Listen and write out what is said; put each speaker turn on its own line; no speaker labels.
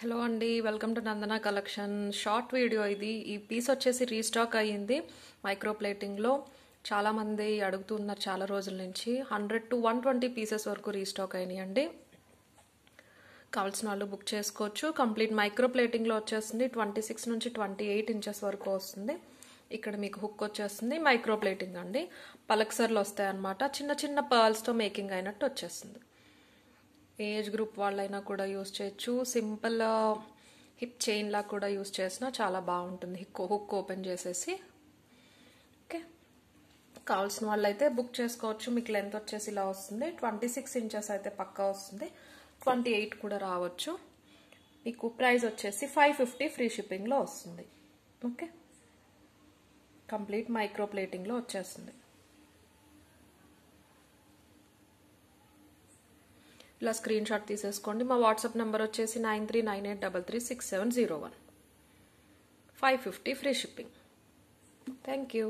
hello అండి welcome to Nandana collection short video ఇది ఈ పీస్ వచ్చేసి రీస్టాక్ అయ్యింది మైక్రో ప్లేటింగ్లో చాలామంది అడుగుతున్నారు చాలా రోజుల నుంచి hundred to one twenty pieces వరకు రీస్టాక్ అయినాయి అండి కావాల్సిన వాళ్ళు బుక్ చేసుకోవచ్చు కంప్లీట్ మైక్రో ప్లేటింగ్లో వచ్చేస్తుంది ట్వంటీ సిక్స్ నుంచి ట్వంటీ ఎయిట్ ఇంచెస్ వరకు వస్తుంది ఇక్కడ మీకు హుక్ వచ్చేస్తుంది మైక్రో ప్లేటింగ్ అండి పలక్సర్లు వస్తాయన్నమాట చిన్న చిన్న పర్ల్స్తో మేకింగ్ అయినట్టు వచ్చేస్తుంది ఏజ్ గ్రూప్ వాళ్ళైనా కూడా యూస్ చేయొచ్చు సింపుల్ హిప్ చైన్లా కూడా యూస్ చేసినా చాలా బాగుంటుంది హిక్ హుక్ ఓపెన్ చేసేసి ఓకే కావాల్సిన వాళ్ళు అయితే బుక్ చేసుకోవచ్చు మీకు లెంత్ వచ్చేసి ఇలా వస్తుంది ట్వంటీ సిక్స్ ఇంచెస్ అయితే పక్కా వస్తుంది ట్వంటీ ఎయిట్ కూడా రావచ్చు మీకు ప్రైస్ వచ్చేసి ఫైవ్ ఫిఫ్టీ ఫ్రీ షిప్పింగ్లో వస్తుంది ఓకే కంప్లీట్ మైక్రో ప్లేటింగ్లో వచ్చేస్తుంది ఇలా స్క్రీన్ షాట్ తీసేసుకోండి మా వాట్సాప్ నెంబర్ వచ్చేసి nine three nine eight double three six seven zero one five fifty free shipping
thank you